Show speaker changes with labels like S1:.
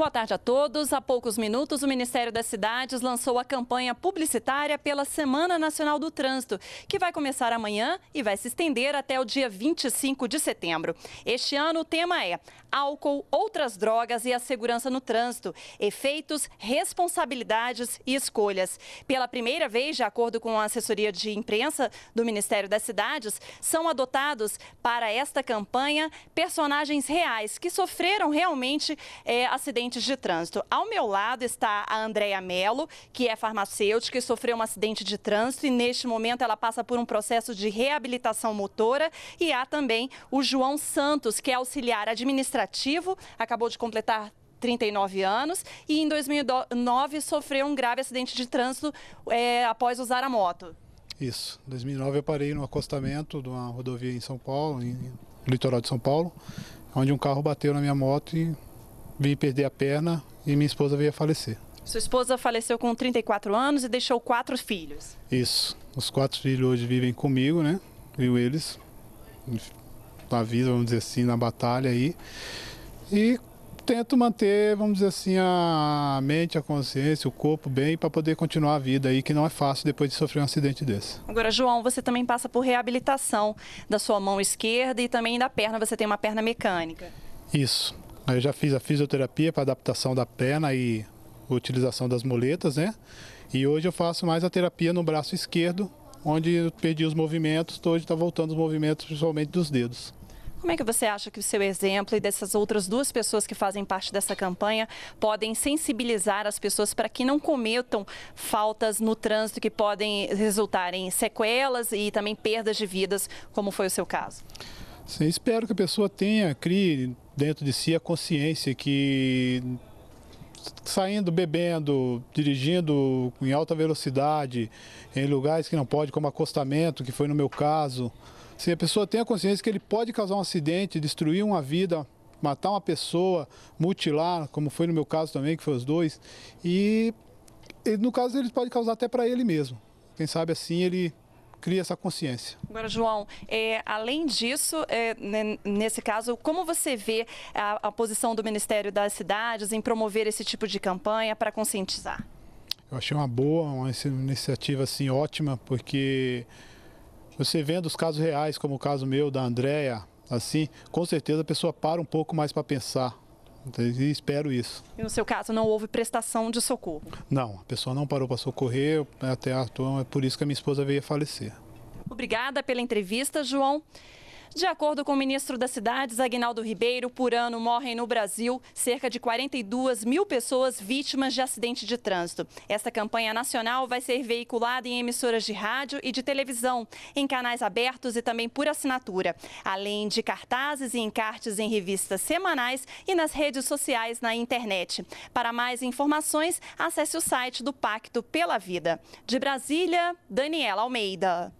S1: Boa tarde a todos. Há poucos minutos, o Ministério das Cidades lançou a campanha publicitária pela Semana Nacional do Trânsito, que vai começar amanhã e vai se estender até o dia 25 de setembro. Este ano, o tema é álcool, outras drogas e a segurança no trânsito, efeitos, responsabilidades e escolhas. Pela primeira vez, de acordo com a assessoria de imprensa do Ministério das Cidades, são adotados para esta campanha personagens reais que sofreram realmente é, acidentes acidentes de trânsito. Ao meu lado está a Andrea Mello, que é farmacêutica e sofreu um acidente de trânsito e neste momento ela passa por um processo de reabilitação motora. E há também o João Santos, que é auxiliar administrativo, acabou de completar 39 anos, e em 2009 sofreu um grave acidente de trânsito é, após usar a moto.
S2: Isso. Em 2009 eu parei no acostamento de uma rodovia em São Paulo, em, no litoral de São Paulo, onde um carro bateu na minha moto e vim perder a perna e minha esposa veio a falecer.
S1: Sua esposa faleceu com 34 anos e deixou quatro filhos.
S2: Isso. Os quatro filhos hoje vivem comigo, né? Viu eles na vida, vamos dizer assim, na batalha aí. E tento manter, vamos dizer assim, a mente, a consciência, o corpo bem para poder continuar a vida aí, que não é fácil depois de sofrer um acidente desse.
S1: Agora, João, você também passa por reabilitação da sua mão esquerda e também da perna, você tem uma perna mecânica.
S2: Isso. Eu já fiz a fisioterapia para adaptação da perna e utilização das muletas, né? E hoje eu faço mais a terapia no braço esquerdo, onde eu perdi os movimentos, hoje está voltando os movimentos, principalmente dos dedos.
S1: Como é que você acha que o seu exemplo e dessas outras duas pessoas que fazem parte dessa campanha podem sensibilizar as pessoas para que não cometam faltas no trânsito que podem resultar em sequelas e também perdas de vidas, como foi o seu caso?
S2: Sim, espero que a pessoa tenha, crie dentro de si a consciência que saindo bebendo, dirigindo em alta velocidade, em lugares que não pode, como acostamento, que foi no meu caso. Se a pessoa tem a consciência que ele pode causar um acidente, destruir uma vida, matar uma pessoa, mutilar, como foi no meu caso também, que foi os dois, e no caso ele pode causar até para ele mesmo. Quem sabe assim ele cria essa consciência.
S1: Agora, João, é, além disso, é, né, nesse caso, como você vê a, a posição do Ministério das Cidades em promover esse tipo de campanha para conscientizar?
S2: Eu achei uma boa, uma iniciativa assim ótima, porque você vendo os casos reais, como o caso meu da Andrea, assim, com certeza a pessoa para um pouco mais para pensar, então, espero isso.
S1: E no seu caso, não houve prestação de socorro?
S2: Não, a pessoa não parou para socorrer, até a, é por isso que a minha esposa veio a falecer.
S1: Obrigada pela entrevista, João. De acordo com o ministro das Cidades, Agnaldo Ribeiro, por ano morrem no Brasil cerca de 42 mil pessoas vítimas de acidente de trânsito. Esta campanha nacional vai ser veiculada em emissoras de rádio e de televisão, em canais abertos e também por assinatura, além de cartazes e encartes em revistas semanais e nas redes sociais na internet. Para mais informações, acesse o site do Pacto pela Vida. De Brasília, Daniela Almeida.